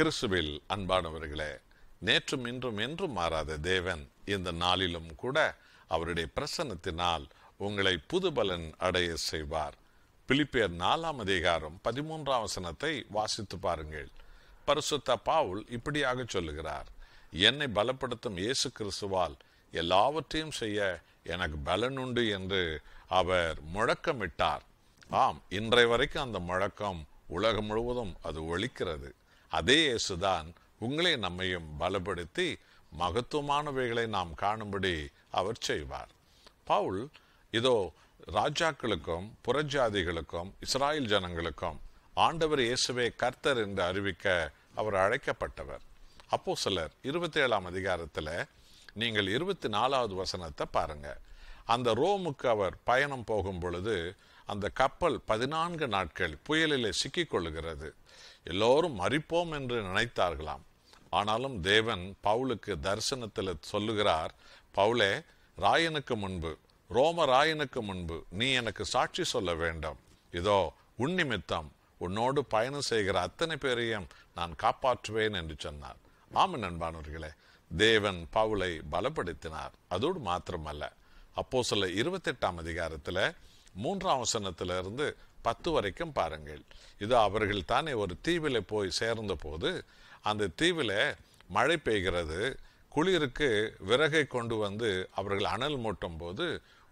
கிறிஸ்துவில் அன்பானவர்களே நேற்றும் இன்றும் என்றும் மாறாத தேவன் இந்த நாளிலும் கூட அவருடைய பிரசன்னத்தினால் உங்களை புதுபலன் அடைய செய்வார் பிலிப்பியர் நாலாம் அதிகாரம் பதிமூன்றாம் வசனத்தை வாசித்து பாருங்கள் பரிசுத்த பாவுல் இப்படியாக சொல்லுகிறார் என்னை பலப்படுத்தும் இயேசு கிறிஸ்துவால் எல்லாவற்றையும் செய்ய எனக்கு பலன் உண்டு என்று அவர் முழக்கமிட்டார் ஆம் இன்றை வரைக்கும் அந்த முழக்கம் உலகம் முழுவதும் அது ஒழிக்கிறது அதே இயேசுதான் உங்களை நம்மையும் பலப்படுத்தி மகத்துவமானவைகளை நாம் காணும்படி அவர் செய்வார் பவுல் இதோ ராஜாக்களுக்கும் புறஜாதிகளுக்கும் இஸ்ராயல் ஜனங்களுக்கும் ஆண்டவர் இயேசுவே கர்த்தர் என்று அறிவிக்க அவர் அழைக்கப்பட்டவர் அப்போ சிலர் இருபத்தி ஏழாம் அதிகாரத்தில் நீங்கள் இருபத்தி நாலாவது வசனத்தை பாருங்கள் அந்த ரோமுக்கு அவர் பயணம் போகும் பொழுது அந்த கப்பல் பதினான்கு நாட்கள் புயலிலே சிக்கிக்கொள்கிறது எல்லோரும் மறிப்போம் என்று நினைத்தார்களாம் ஆனாலும் தேவன் பவுலுக்கு தரிசனத்தில் சொல்லுகிறார் பவுலே ராயனுக்கு முன்பு ரோம ராயனுக்கு முன்பு நீ எனக்கு சாட்சி சொல்ல வேண்டும் இதோ உன் நிமித்தம் உன்னோடு பயணம் செய்கிற அத்தனை பேரையும் நான் காப்பாற்றுவேன் என்று சொன்னார் ஆமன் அன்பானவர்களே தேவன் பவுலை பலப்படுத்தினார் அதோடு மாத்திரமல்ல அப்போ சில இருபத்தெட்டாம் அதிகாரத்தில் மூன்றாம் இருந்து பத்து வரைக்கும் பாருங்கள் இது அவர்கள் தானே ஒரு தீவில் போய் சேர்ந்த போது அந்த தீவில் மழை பெய்கிறது குளிருக்கு விறகை கொண்டு வந்து அவர்கள் அனல் மூட்டும் போது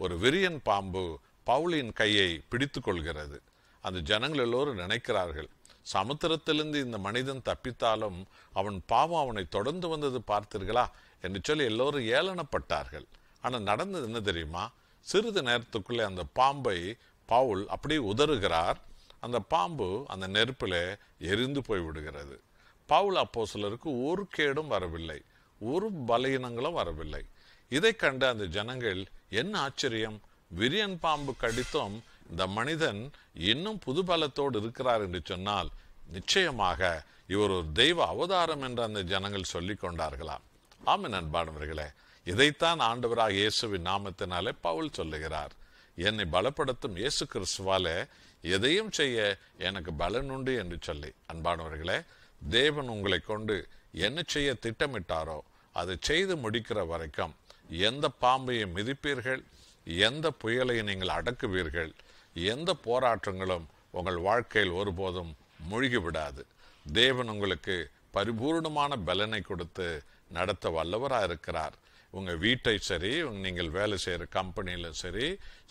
ஒரு விரியன் பாம்பு பவுலின் கையை பிடித்து கொள்கிறது அந்த ஜனங்கள் எல்லோரும் நினைக்கிறார்கள் சமுத்திரத்திலிருந்து இந்த மனிதன் தப்பித்தாலும் அவன் பாவம் அவனை தொடர்ந்து வந்தது பார்த்தீர்களா என்று சொல்லி எல்லோரும் ஏளனப்பட்டார்கள் ஆனால் நடந்தது என்ன தெரியுமா சிறிது நேரத்துக்குள்ளே அந்த பாம்பை பவுல் அப்படியே உதறுகிறார் அந்த பாம்பு அந்த நெருப்பில் எரிந்து போய் விடுகிறது பவுல் அப்போ சிலருக்கு ஒரு கேடும் வரவில்லை ஒரு பலையினங்களும் வரவில்லை இதை கண்டு அந்த ஜனங்கள் என்ன ஆச்சரியம் விரியன் பாம்பு கடித்தும் இந்த மனிதன் இன்னும் புது பலத்தோடு இருக்கிறார் என்று சொன்னால் நிச்சயமாக இவர் ஒரு தெய்வ அவதாரம் என்று அந்த ஜனங்கள் சொல்லி கொண்டார்களாம் ஆமாம் அன்பானவர்களே இதைத்தான் ஆண்டவராக இயேசுவின் நாமத்தினாலே பவுல் சொல்லுகிறார் என்னை பலப்படுத்தும் இயேசு கிறிஸ்துவால எதையும் செய்ய எனக்கு பலன் உண்டு என்று சொல்லி அன்பானவர்களே தேவன் உங்களை கொண்டு என்ன செய்ய திட்டமிட்டாரோ அதை செய்து முடிக்கிற வரைக்கும் எந்த பாம்பையும் மிதிப்பீர்கள் எந்த புயலையும் நீங்கள் அடக்குவீர்கள் எந்த போராட்டங்களும் உங்கள் வாழ்க்கையில் ஒருபோதும் மூழ்கி விடாது தேவன் உங்களுக்கு பரிபூர்ணமான பலனை கொடுத்து நடத்த வல்லவராக இருக்கிறார் உங்கள் வீட்டை சரி நீங்கள் வேலை செய்கிற கம்பெனியிலும் சரி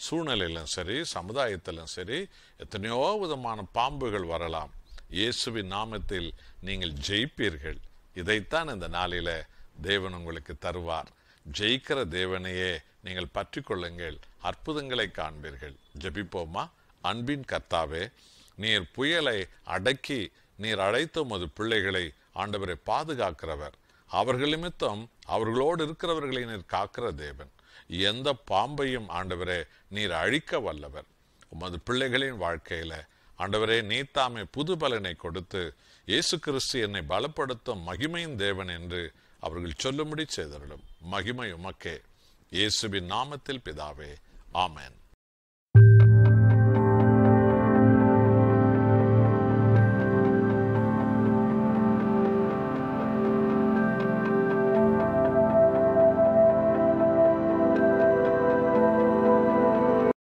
சூழ்நிலையிலும் சரி சமுதாயத்திலும் சரி எத்தனையோ விதமான பாம்புகள் வரலாம் இயேசுவின் நாமத்தில் நீங்கள் ஜெயிப்பீர்கள் இதைத்தான் இந்த நாளில தேவன் உங்களுக்கு தருவார் ஜெயிக்கிற தேவனையே நீங்கள் பற்றி கொள்ளுங்கள் அற்புதங்களை காண்பீர்கள் ஜபிப்போமா அன்பின் கர்த்தாவே நீர் புயலை அடக்கி நீர் அழைத்தும் அது பிள்ளைகளை ஆண்டவரை பாதுகாக்கிறவர் அவர்கள் நிமித்தம் அவர்களோடு இருக்கிறவர்களை நீர் காக்கிற தேவன் எந்த பாம்பையும் ஆண்டவரே நீர் அழிக்க வல்லவர் உமது பிள்ளைகளின் வாழ்க்கையில ஆண்டவரே நீ தாமே புது பலனை கொடுத்து இயேசு கிறிஸ்து என்னை பலப்படுத்தும் மகிமையின் தேவன் என்று அவர்கள் சொல்லும்படி செய்தவர்களும் மகிமை உமக்கே இயேசுவின் நாமத்தில் பிதாவே ஆமேன்